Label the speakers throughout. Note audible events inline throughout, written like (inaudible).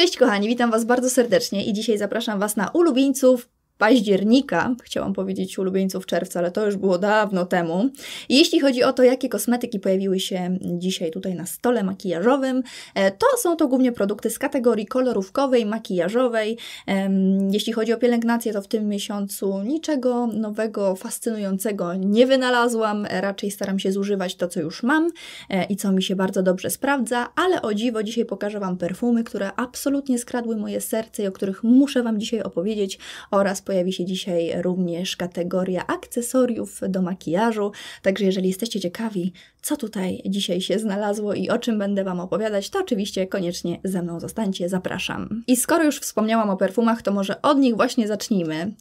Speaker 1: Cześć kochani, witam Was bardzo serdecznie i dzisiaj zapraszam Was na ulubieńców października, chciałam powiedzieć ulubieńców czerwca, ale to już było dawno temu. Jeśli chodzi o to, jakie kosmetyki pojawiły się dzisiaj tutaj na stole makijażowym, e, to są to głównie produkty z kategorii kolorówkowej, makijażowej. Jeśli chodzi o pielęgnację, to w tym miesiącu niczego nowego, fascynującego nie wynalazłam. Raczej staram się zużywać to, co już mam e, i co mi się bardzo dobrze sprawdza, ale o dziwo dzisiaj pokażę Wam perfumy, które absolutnie skradły moje serce i o których muszę Wam dzisiaj opowiedzieć oraz pojawi się dzisiaj również kategoria akcesoriów do makijażu. Także jeżeli jesteście ciekawi, co tutaj dzisiaj się znalazło i o czym będę Wam opowiadać, to oczywiście koniecznie ze mną zostańcie, zapraszam. I skoro już wspomniałam o perfumach, to może od nich właśnie zacznijmy.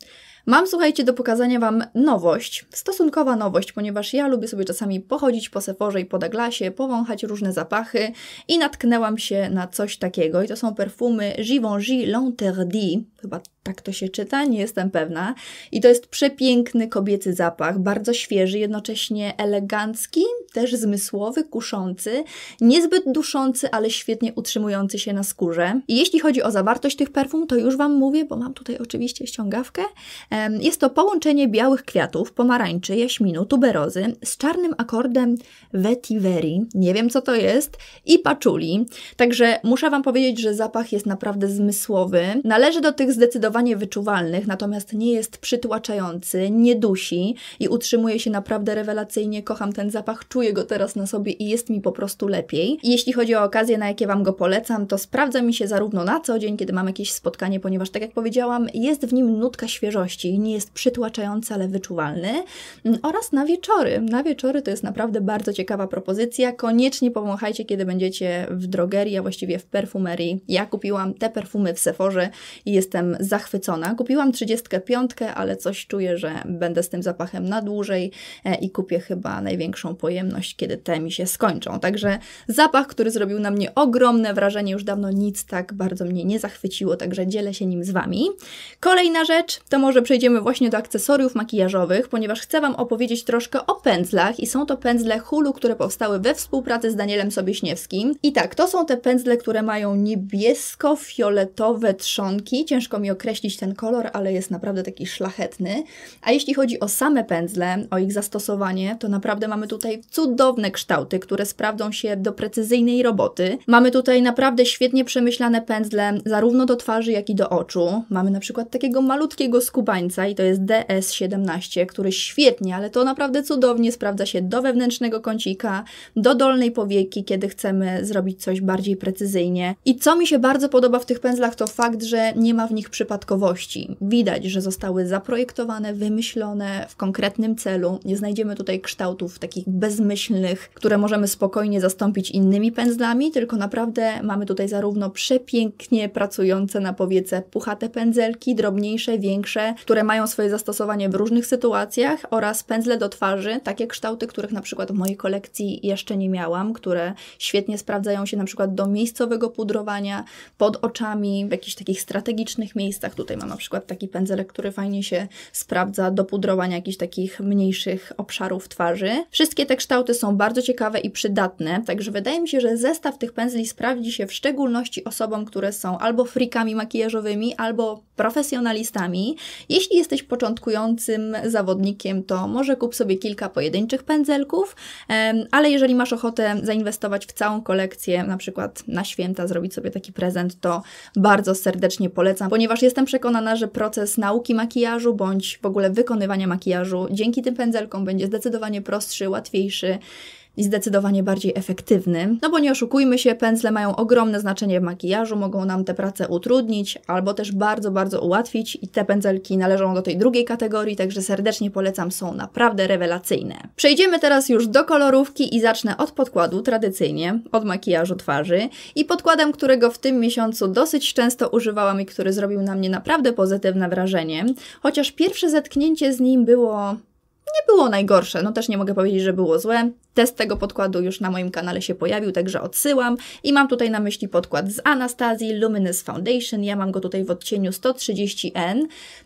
Speaker 1: Mam, słuchajcie, do pokazania Wam nowość, stosunkowa nowość, ponieważ ja lubię sobie czasami pochodzić po Seforze i po Douglasie, powąchać różne zapachy i natknęłam się na coś takiego. I to są perfumy Givenchy L'Interdit, chyba tak to się czyta, nie jestem pewna. I to jest przepiękny kobiecy zapach, bardzo świeży, jednocześnie elegancki, też zmysłowy, kuszący, niezbyt duszący, ale świetnie utrzymujący się na skórze. I jeśli chodzi o zawartość tych perfum, to już Wam mówię, bo mam tutaj oczywiście ściągawkę. Jest to połączenie białych kwiatów, pomarańczy, jaśminu, tuberozy z czarnym akordem vetiveri, nie wiem co to jest, i paczuli. Także muszę Wam powiedzieć, że zapach jest naprawdę zmysłowy. Należy do tych zdecydowanych zdecydowanie wyczuwalnych, natomiast nie jest przytłaczający, nie dusi i utrzymuje się naprawdę rewelacyjnie. Kocham ten zapach, czuję go teraz na sobie i jest mi po prostu lepiej. jeśli chodzi o okazje, na jakie Wam go polecam, to sprawdza mi się zarówno na co dzień, kiedy mam jakieś spotkanie, ponieważ tak jak powiedziałam, jest w nim nutka świeżości, nie jest przytłaczający, ale wyczuwalny, mm, oraz na wieczory. Na wieczory to jest naprawdę bardzo ciekawa propozycja. Koniecznie powąchajcie, kiedy będziecie w drogerii, a właściwie w perfumerii. Ja kupiłam te perfumy w Seforze i jestem za zachwycona. Kupiłam 35, ale coś czuję, że będę z tym zapachem na dłużej e, i kupię chyba największą pojemność, kiedy te mi się skończą. Także zapach, który zrobił na mnie ogromne wrażenie, już dawno nic tak bardzo mnie nie zachwyciło, także dzielę się nim z Wami. Kolejna rzecz, to może przejdziemy właśnie do akcesoriów makijażowych, ponieważ chcę Wam opowiedzieć troszkę o pędzlach i są to pędzle Hulu, które powstały we współpracy z Danielem Sobieśniewskim. I tak, to są te pędzle, które mają niebiesko-fioletowe trzonki, ciężko mi określić, jeśli ten kolor, ale jest naprawdę taki szlachetny. A jeśli chodzi o same pędzle, o ich zastosowanie, to naprawdę mamy tutaj cudowne kształty, które sprawdzą się do precyzyjnej roboty. Mamy tutaj naprawdę świetnie przemyślane pędzle zarówno do twarzy, jak i do oczu. Mamy na przykład takiego malutkiego skubańca i to jest DS17, który świetnie, ale to naprawdę cudownie sprawdza się do wewnętrznego kącika, do dolnej powieki, kiedy chcemy zrobić coś bardziej precyzyjnie. I co mi się bardzo podoba w tych pędzlach, to fakt, że nie ma w nich przypadków przypadkowości. Widać, że zostały zaprojektowane, wymyślone w konkretnym celu. Nie znajdziemy tutaj kształtów takich bezmyślnych, które możemy spokojnie zastąpić innymi pędzlami, tylko naprawdę mamy tutaj zarówno przepięknie pracujące na powiece puchate pędzelki, drobniejsze, większe, które mają swoje zastosowanie w różnych sytuacjach oraz pędzle do twarzy, takie kształty, których na przykład w mojej kolekcji jeszcze nie miałam, które świetnie sprawdzają się na przykład do miejscowego pudrowania, pod oczami, w jakichś takich strategicznych miejscach, tak tutaj mam na przykład taki pędzelek, który fajnie się sprawdza do pudrowania jakichś takich mniejszych obszarów twarzy. Wszystkie te kształty są bardzo ciekawe i przydatne, także wydaje mi się, że zestaw tych pędzli sprawdzi się w szczególności osobom, które są albo frikami makijażowymi, albo profesjonalistami. Jeśli jesteś początkującym zawodnikiem, to może kup sobie kilka pojedynczych pędzelków, ale jeżeli masz ochotę zainwestować w całą kolekcję, na przykład na święta zrobić sobie taki prezent, to bardzo serdecznie polecam, ponieważ jest Jestem przekonana, że proces nauki makijażu bądź w ogóle wykonywania makijażu dzięki tym pędzelkom będzie zdecydowanie prostszy, łatwiejszy i zdecydowanie bardziej efektywny. No bo nie oszukujmy się, pędzle mają ogromne znaczenie w makijażu, mogą nam tę pracę utrudnić albo też bardzo, bardzo ułatwić i te pędzelki należą do tej drugiej kategorii, także serdecznie polecam, są naprawdę rewelacyjne. Przejdziemy teraz już do kolorówki i zacznę od podkładu tradycyjnie, od makijażu twarzy i podkładem, którego w tym miesiącu dosyć często używałam i który zrobił na mnie naprawdę pozytywne wrażenie, chociaż pierwsze zetknięcie z nim było nie było najgorsze. No też nie mogę powiedzieć, że było złe. Test tego podkładu już na moim kanale się pojawił, także odsyłam. I mam tutaj na myśli podkład z Anastazji Luminous Foundation. Ja mam go tutaj w odcieniu 130N.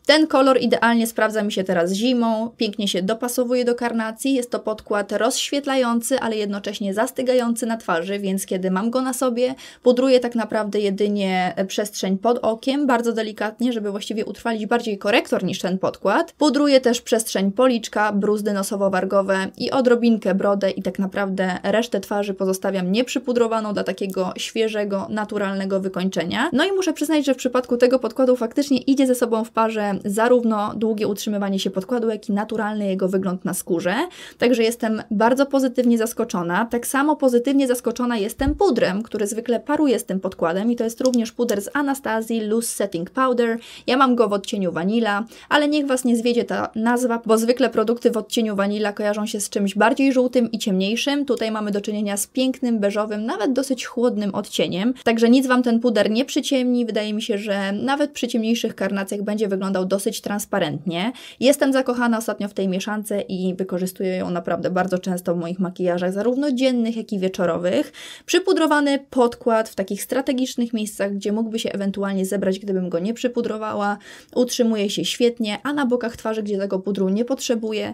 Speaker 1: Ten kolor idealnie sprawdza mi się teraz zimą, pięknie się dopasowuje do karnacji. Jest to podkład rozświetlający, ale jednocześnie zastygający na twarzy, więc kiedy mam go na sobie, pudruję tak naprawdę jedynie e, przestrzeń pod okiem, bardzo delikatnie, żeby właściwie utrwalić bardziej korektor niż ten podkład. Pudruję też przestrzeń policzka, bruzdy nosowo-wargowe i odrobinkę brodę i tak naprawdę resztę twarzy pozostawiam nieprzypudrowaną dla takiego świeżego, naturalnego wykończenia. No i muszę przyznać, że w przypadku tego podkładu faktycznie idzie ze sobą w parze zarówno długie utrzymywanie się podkładu, jak i naturalny jego wygląd na skórze. Także jestem bardzo pozytywnie zaskoczona. Tak samo pozytywnie zaskoczona jestem pudrem, który zwykle paruje z tym podkładem i to jest również puder z Anastazji Loose Setting Powder. Ja mam go w odcieniu wanila, ale niech Was nie zwiedzie ta nazwa, bo zwykle produkty w odcieniu wanila kojarzą się z czymś bardziej żółtym i ciemniejszym. Tutaj mamy do czynienia z pięknym, beżowym, nawet dosyć chłodnym odcieniem. Także nic Wam ten puder nie przyciemni. Wydaje mi się, że nawet przy ciemniejszych karnacjach będzie wyglądał dosyć transparentnie. Jestem zakochana ostatnio w tej mieszance i wykorzystuję ją naprawdę bardzo często w moich makijażach, zarówno dziennych, jak i wieczorowych. Przypudrowany podkład w takich strategicznych miejscach, gdzie mógłby się ewentualnie zebrać, gdybym go nie przypudrowała. Utrzymuje się świetnie, a na bokach twarzy, gdzie tego pudru nie potrzebuję,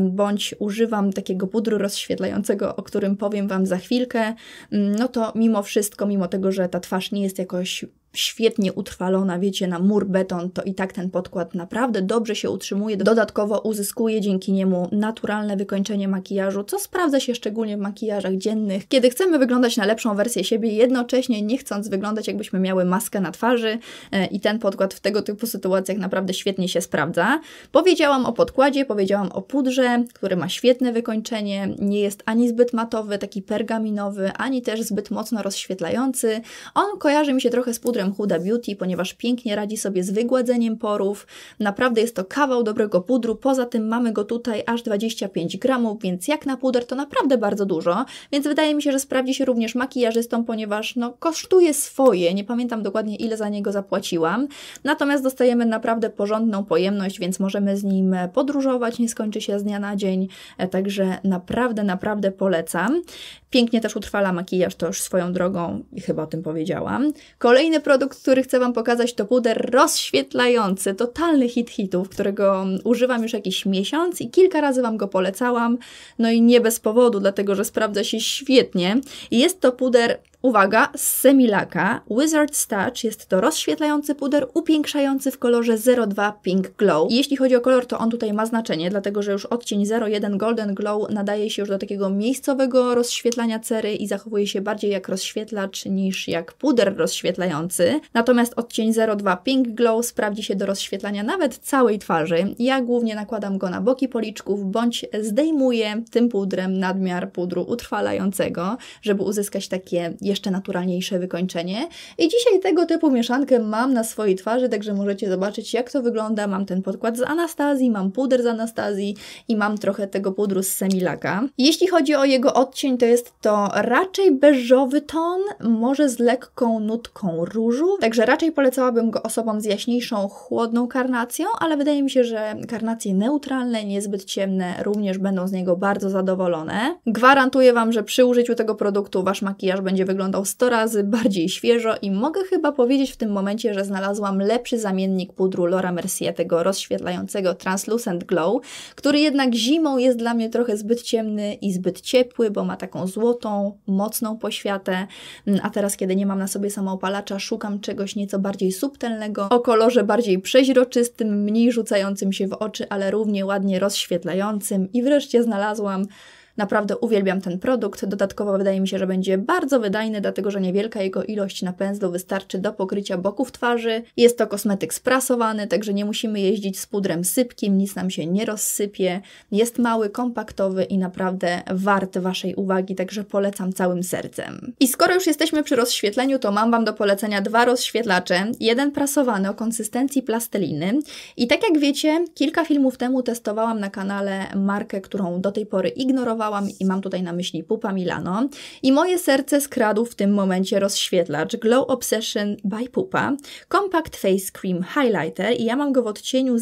Speaker 1: bądź używam takiego pudru rozszerzonego, podświetlającego, o którym powiem Wam za chwilkę, mm, no to mimo wszystko, mimo tego, że ta twarz nie jest jakoś świetnie utrwalona, wiecie, na mur beton, to i tak ten podkład naprawdę dobrze się utrzymuje. Dodatkowo uzyskuje dzięki niemu naturalne wykończenie makijażu, co sprawdza się szczególnie w makijażach dziennych, kiedy chcemy wyglądać na lepszą wersję siebie, jednocześnie nie chcąc wyglądać jakbyśmy miały maskę na twarzy e, i ten podkład w tego typu sytuacjach naprawdę świetnie się sprawdza. Powiedziałam o podkładzie, powiedziałam o pudrze, który ma świetne wykończenie, nie jest ani zbyt matowy, taki pergaminowy, ani też zbyt mocno rozświetlający. On kojarzy mi się trochę z pudrem firm Huda Beauty, ponieważ pięknie radzi sobie z wygładzeniem porów. Naprawdę jest to kawał dobrego pudru, poza tym mamy go tutaj aż 25 gramów, więc jak na puder to naprawdę bardzo dużo, więc wydaje mi się, że sprawdzi się również makijażystom, ponieważ no, kosztuje swoje, nie pamiętam dokładnie ile za niego zapłaciłam, natomiast dostajemy naprawdę porządną pojemność, więc możemy z nim e, podróżować, nie skończy się z dnia na dzień, e, także naprawdę, naprawdę polecam. Pięknie też utrwala makijaż, to już swoją drogą chyba o tym powiedziałam. Kolejny produkt, który chcę Wam pokazać, to puder rozświetlający, totalny hit hitów, którego używam już jakiś miesiąc i kilka razy Wam go polecałam. No i nie bez powodu, dlatego że sprawdza się świetnie. Jest to puder Uwaga, z Semilaka Wizard's Touch jest to rozświetlający puder upiększający w kolorze 02 Pink Glow. Jeśli chodzi o kolor, to on tutaj ma znaczenie, dlatego że już odcień 01 Golden Glow nadaje się już do takiego miejscowego rozświetlania cery i zachowuje się bardziej jak rozświetlacz niż jak puder rozświetlający. Natomiast odcień 02 Pink Glow sprawdzi się do rozświetlania nawet całej twarzy. Ja głównie nakładam go na boki policzków bądź zdejmuję tym pudrem nadmiar pudru utrwalającego, żeby uzyskać takie jeszcze naturalniejsze wykończenie. I dzisiaj tego typu mieszankę mam na swojej twarzy, także możecie zobaczyć jak to wygląda. Mam ten podkład z Anastazji, mam puder z Anastazji i mam trochę tego pudru z Semilaka. Jeśli chodzi o jego odcień, to jest to raczej beżowy ton, może z lekką nutką różu, także raczej polecałabym go osobom z jaśniejszą, chłodną karnacją, ale wydaje mi się, że karnacje neutralne, niezbyt ciemne również będą z niego bardzo zadowolone. Gwarantuję Wam, że przy użyciu tego produktu Wasz makijaż będzie wyglądał wyglądał 100 razy bardziej świeżo i mogę chyba powiedzieć w tym momencie, że znalazłam lepszy zamiennik pudru Laura Mercier, tego rozświetlającego Translucent Glow, który jednak zimą jest dla mnie trochę zbyt ciemny i zbyt ciepły, bo ma taką złotą, mocną poświatę, mm, a teraz kiedy nie mam na sobie samoopalacza, szukam czegoś nieco bardziej subtelnego, o kolorze bardziej przeźroczystym, mniej rzucającym się w oczy, ale równie ładnie rozświetlającym i wreszcie znalazłam Naprawdę uwielbiam ten produkt. Dodatkowo wydaje mi się, że będzie bardzo wydajny, dlatego że niewielka jego ilość na pędzlu wystarczy do pokrycia boków twarzy. Jest to kosmetyk sprasowany, także nie musimy jeździć z pudrem sypkim, nic nam się nie rozsypie. Jest mały, kompaktowy i naprawdę wart Waszej uwagi, także polecam całym sercem. I skoro już jesteśmy przy rozświetleniu, to mam Wam do polecenia dwa rozświetlacze. Jeden prasowany o konsystencji plasteliny. I tak jak wiecie, kilka filmów temu testowałam na kanale markę, którą do tej pory ignorowałam i mam tutaj na myśli Pupa Milano. I moje serce skradł w tym momencie rozświetlacz Glow Obsession by Pupa, Compact Face Cream Highlighter i ja mam go w odcieniu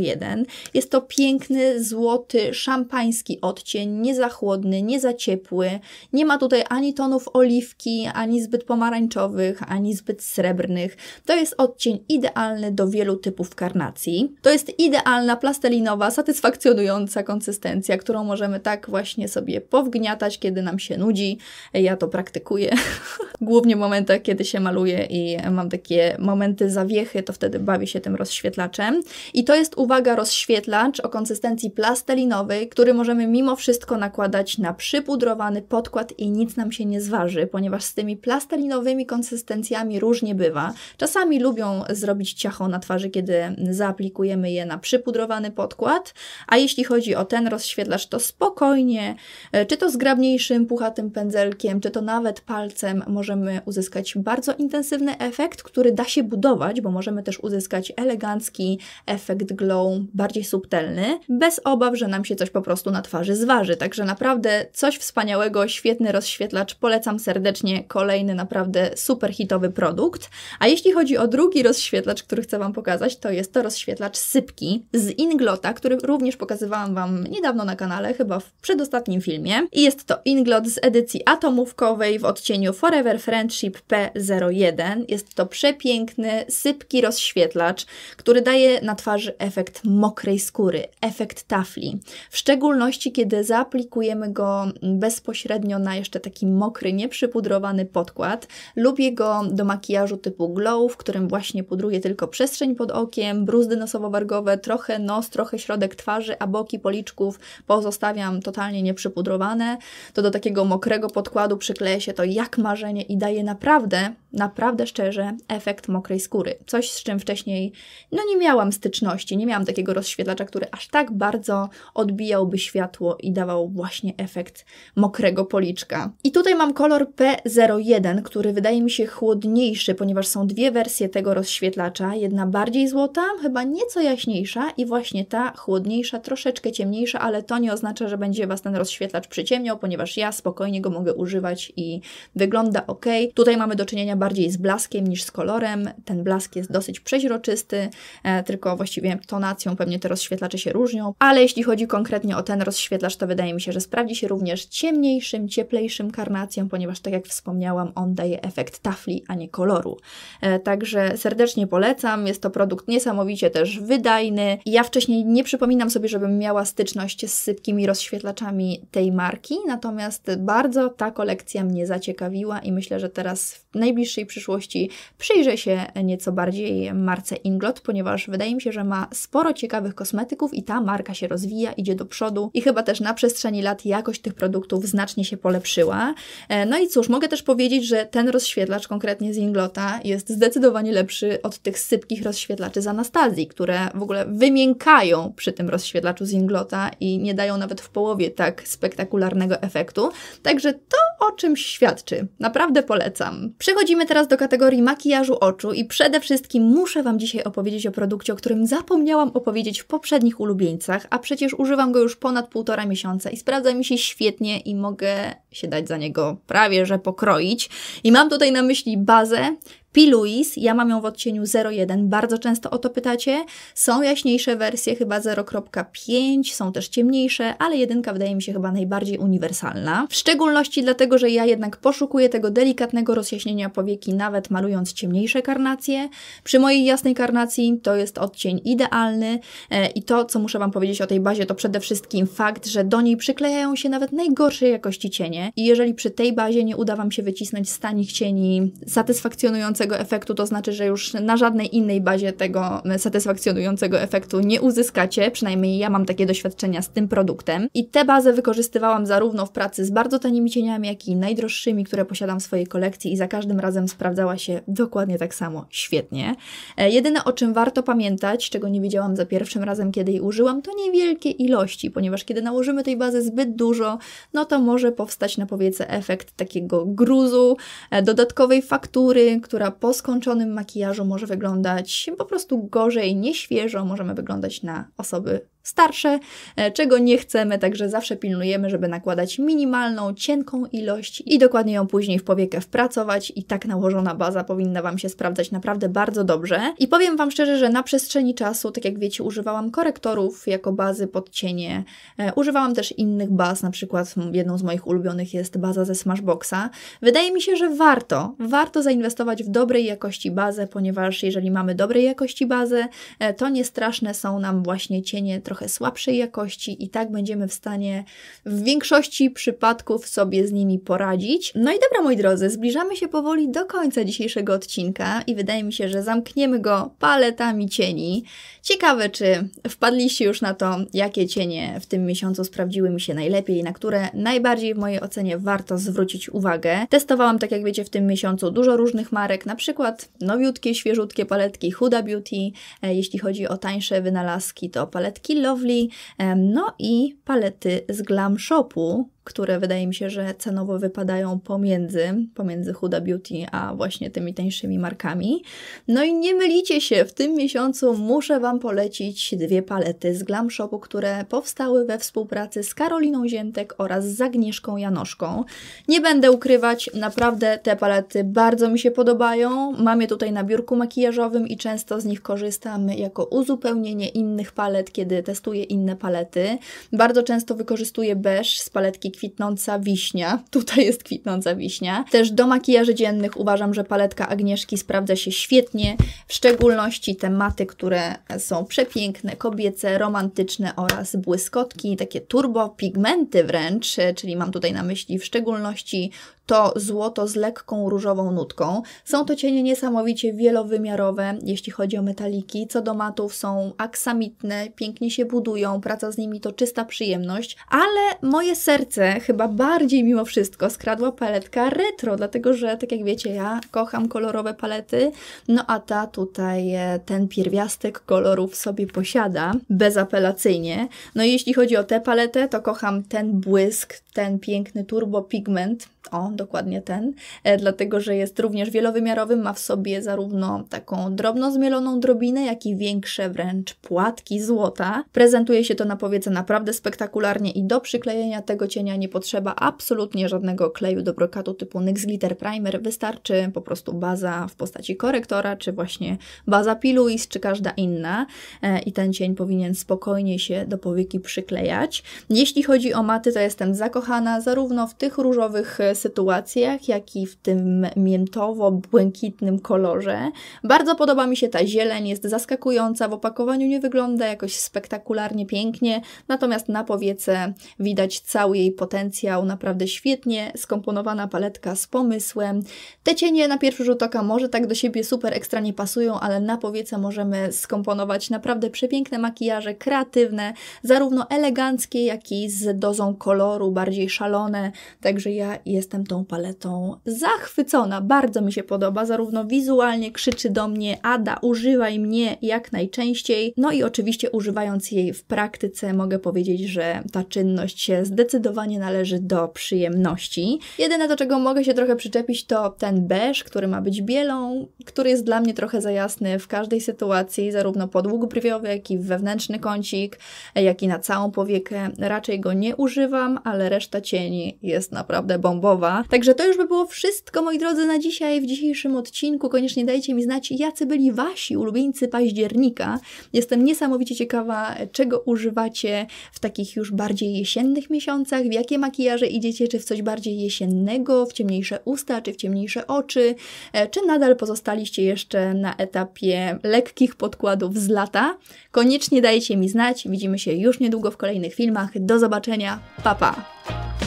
Speaker 1: 001. Jest to piękny, złoty, szampański odcień, nie za chłodny, nie za ciepły. Nie ma tutaj ani tonów oliwki, ani zbyt pomarańczowych, ani zbyt srebrnych. To jest odcień idealny do wielu typów karnacji. To jest idealna, plastelinowa, satysfakcjonująca konsystencja, którą możemy tak właśnie fajnie sobie powgniatać, kiedy nam się nudzi. Ja to praktykuję. (laughs) Głównie w momentach, kiedy się maluję i mam takie momenty zawiechy, to wtedy bawię się tym rozświetlaczem. I to jest, uwaga, rozświetlacz o konsystencji plastelinowej, który możemy mimo wszystko nakładać na przypudrowany podkład i nic nam się nie zważy, ponieważ z tymi plastelinowymi konsystencjami różnie bywa. Czasami lubią zrobić ciacho na twarzy, kiedy zaaplikujemy je na przypudrowany podkład, a jeśli chodzi o ten rozświetlacz, to spokojnie E, czy to zgrabniejszym, puchatym pędzelkiem, czy to nawet palcem możemy uzyskać bardzo intensywny efekt, który da się budować, bo możemy też uzyskać elegancki efekt glow, bardziej subtelny, bez obaw, że nam się coś po prostu na twarzy zważy. Także naprawdę coś wspaniałego, świetny rozświetlacz, polecam serdecznie kolejny naprawdę super hitowy produkt. A jeśli chodzi o drugi rozświetlacz, który chcę Wam pokazać, to jest to rozświetlacz sypki z Inglota, który również pokazywałam Wam niedawno na kanale, chyba w przedostatnim ostatnim filmie i jest to Inglot z edycji atomówkowej w odcieniu Forever Friendship P01. Jest to przepiękny, sypki rozświetlacz, który daje na twarzy efekt mokrej skóry, efekt tafli. W szczególności, kiedy zaaplikujemy go bezpośrednio na jeszcze taki mokry, nieprzypudrowany podkład. Lubię go do makijażu typu glow, w którym właśnie pudruję tylko przestrzeń pod okiem, bruzdy nosowo-wargowe, trochę nos, trochę środek twarzy, a boki policzków pozostawiam totalnie fajnie przypudrowane, to do takiego mokrego podkładu przykleje się to jak marzenie i daje naprawdę, naprawdę szczerze efekt mokrej skóry. Coś z czym wcześniej no nie miałam styczności, nie miałam takiego rozświetlacza, który aż tak bardzo odbijałby światło i dawał właśnie efekt mokrego policzka. I tutaj mam kolor P01, który wydaje mi się chłodniejszy, ponieważ są dwie wersje tego rozświetlacza. Jedna bardziej złota, chyba nieco jaśniejsza i właśnie ta chłodniejsza, troszeczkę ciemniejsza, ale to nie oznacza, że będzie Was ten rozświetlacz przyciemniał, ponieważ ja spokojnie go mogę używać i wygląda ok. Tutaj mamy do czynienia bardziej z blaskiem niż z kolorem. Ten blask jest dosyć przeźroczysty, e, tylko właściwie tonacją pewnie te rozświetlacze się różnią, ale jeśli chodzi konkretnie o ten rozświetlacz, to wydaje mi się, że sprawdzi się również ciemniejszym, cieplejszym karnacjom, ponieważ tak jak wspomniałam, on daje efekt tafli, a nie koloru. E, także serdecznie polecam, jest to produkt niesamowicie też wydajny. Ja wcześniej nie przypominam sobie, żebym miała styczność z sypkimi rozświetlaczami tej marki, natomiast bardzo ta kolekcja mnie zaciekawiła i myślę, że teraz najbliższej przyszłości przyjrzę się nieco bardziej marce Inglot, ponieważ wydaje mi się, że ma sporo ciekawych kosmetyków i ta marka się rozwija, idzie do przodu i chyba też na przestrzeni lat jakość tych produktów znacznie się polepszyła. E, no i cóż, mogę też powiedzieć, że ten rozświetlacz konkretnie z Inglota jest zdecydowanie lepszy od tych sypkich rozświetlaczy z Anastazji, które w ogóle wymiękają przy tym rozświetlaczu z Inglota i nie dają nawet w połowie tak spektakularnego efektu. Także to o czymś świadczy. Naprawdę polecam. Przechodzimy teraz do kategorii makijażu oczu i przede wszystkim muszę Wam dzisiaj opowiedzieć o produkcie, o którym zapomniałam opowiedzieć w poprzednich ulubieńcach, a przecież używam go już ponad półtora miesiąca i sprawdza mi się świetnie i mogę się dać za niego prawie że pokroić. I mam tutaj na myśli bazę P. Louis, ja mam ją w odcieniu 01, bardzo często o to pytacie. Są jaśniejsze wersje, chyba 0.5, są też ciemniejsze, ale jedynka wydaje mi się chyba najbardziej uniwersalna. W szczególności dlatego, że ja jednak poszukuję tego delikatnego rozjaśnienia powieki, nawet malując ciemniejsze karnacje. Przy mojej jasnej karnacji to jest odcień idealny e, i to, co muszę Wam powiedzieć o tej bazie, to przede wszystkim fakt, że do niej przyklejają się nawet najgorszej jakości cienie i jeżeli przy tej bazie nie uda Wam się wycisnąć stanich cieni satysfakcjonującego tego efektu, to znaczy, że już na żadnej innej bazie tego satysfakcjonującego efektu nie uzyskacie, przynajmniej ja mam takie doświadczenia z tym produktem. I tę bazę wykorzystywałam zarówno w pracy z bardzo tanimi cieniami, jak i najdroższymi, które posiadam w swojej kolekcji i za każdym razem sprawdzała się dokładnie tak samo, świetnie. E, jedyne o czym warto pamiętać, czego nie wiedziałam za pierwszym razem, kiedy jej użyłam, to niewielkie ilości, ponieważ kiedy nałożymy tej bazy zbyt dużo, no to może powstać na powiece efekt takiego gruzu, e, dodatkowej faktury, która po skończonym makijażu może wyglądać po prostu gorzej, nieświeżo, możemy wyglądać na osoby starsze, e, czego nie chcemy, także zawsze pilnujemy, żeby nakładać minimalną, cienką ilość i dokładnie ją później w powiekę wpracować i tak nałożona baza powinna Wam się sprawdzać naprawdę bardzo dobrze. I powiem Wam szczerze, że na przestrzeni czasu, tak jak wiecie, używałam korektorów jako bazy pod cienie, e, używałam też innych baz, na przykład jedną z moich ulubionych jest baza ze Smashboxa. Wydaje mi się, że warto, warto zainwestować w dobrej jakości bazę, ponieważ jeżeli mamy dobrej jakości bazę, e, to niestraszne są nam właśnie cienie trochę trochę słabszej jakości i tak będziemy w stanie w większości przypadków sobie z nimi poradzić. No i dobra, moi drodzy, zbliżamy się powoli do końca dzisiejszego odcinka i wydaje mi się, że zamkniemy go paletami cieni. Ciekawe, czy wpadliście już na to, jakie cienie w tym miesiącu sprawdziły mi się najlepiej i na które najbardziej w mojej ocenie warto zwrócić uwagę. Testowałam, tak jak wiecie, w tym miesiącu dużo różnych marek, na przykład nowiutkie, świeżutkie paletki Huda Beauty. E, jeśli chodzi o tańsze wynalazki, to paletki Lovely, no i palety z Glam Shopu, które wydaje mi się, że cenowo wypadają pomiędzy, pomiędzy Huda Beauty a właśnie tymi tańszymi markami. No i nie mylicie się, w tym miesiącu muszę Wam polecić dwie palety z Glam Shopu, które powstały we współpracy z Karoliną Ziętek oraz z Agnieszką Janoszką. Nie będę ukrywać, naprawdę te palety bardzo mi się podobają. Mam je tutaj na biurku makijażowym i często z nich korzystam jako uzupełnienie innych palet, kiedy testuję inne palety. Bardzo często wykorzystuję beż z paletki kwitnąca wiśnia. (laughs) Tutaj jest kwitnąca wiśnia. Też do makijaży dziennych uważam, że paletka Agnieszki sprawdza się świetnie, w szczególności te maty, które są przepiękne, kobiece, romantyczne oraz błyskotki, takie turbo pigmenty wręcz, czyli mam tutaj na myśli w szczególności to złoto z lekką różową nutką. Są to cienie niesamowicie wielowymiarowe, jeśli chodzi o metaliki. Co do matów są aksamitne, pięknie się budują, praca z nimi to czysta przyjemność, ale moje serce chyba bardziej mimo wszystko skradła paletka retro, dlatego że, tak jak wiecie, ja kocham kolorowe palety, no a ta tutaj e, ten pierwiastek kolorów sobie posiada, bezapelacyjnie. No i jeśli chodzi o tę paletę, to kocham ten błysk, ten piękny turbo pigment, o, dokładnie ten, e, dlatego że jest również wielowymiarowy, ma w sobie zarówno taką drobno zmieloną drobinę, jak i większe wręcz płatki złota. Prezentuje się to na powiece naprawdę spektakularnie i do przyklejenia tego cienia nie potrzeba absolutnie żadnego kleju do brokatu typu NYX Glitter Primer, wystarczy po prostu baza w postaci korektora, czy właśnie baza Piluis, czy każda inna e, i ten cień powinien spokojnie się do powieki przyklejać. Jeśli chodzi o maty, to jestem zakochana zarówno w tych różowych e, sytuacjach, sytuacjach, jak i w tym miętowo-błękitnym kolorze. Bardzo podoba mi się ta zieleń, jest zaskakująca, w opakowaniu nie wygląda jakoś spektakularnie pięknie, natomiast na powiece widać cały jej potencjał, naprawdę świetnie skomponowana paletka z pomysłem. Te cienie na pierwszy rzut oka może tak do siebie super ekstra nie pasują, ale na powiece możemy skomponować naprawdę przepiękne makijaże, kreatywne, zarówno eleganckie, jak i z dozą koloru, bardziej szalone, także ja jestem tą tą paletą zachwycona. Bardzo mi się podoba, zarówno wizualnie krzyczy do mnie Ada, używaj mnie jak najczęściej. No i oczywiście używając jej w praktyce mogę powiedzieć, że ta czynność się zdecydowanie należy do przyjemności. Jedyne do czego mogę się trochę przyczepić to ten beż, który ma być bielą, który jest dla mnie trochę za jasny w każdej sytuacji, zarówno podłóg brwiowy, jak i wewnętrzny kącik, jak i na całą powiekę. Raczej go nie używam, ale reszta cieni jest naprawdę bombowa. Także to już by było wszystko, moi drodzy, na dzisiaj, w dzisiejszym odcinku. Koniecznie dajcie mi znać, jacy byli wasi ulubieńcy października. Jestem niesamowicie ciekawa, czego używacie w takich już bardziej jesiennych miesiącach, w jakie makijaże idziecie, czy w coś bardziej jesiennego, w ciemniejsze usta, czy w ciemniejsze oczy, e, czy nadal pozostaliście jeszcze na etapie lekkich podkładów z lata. Koniecznie dajcie mi znać. Widzimy się już niedługo w kolejnych filmach. Do zobaczenia. Pa, pa!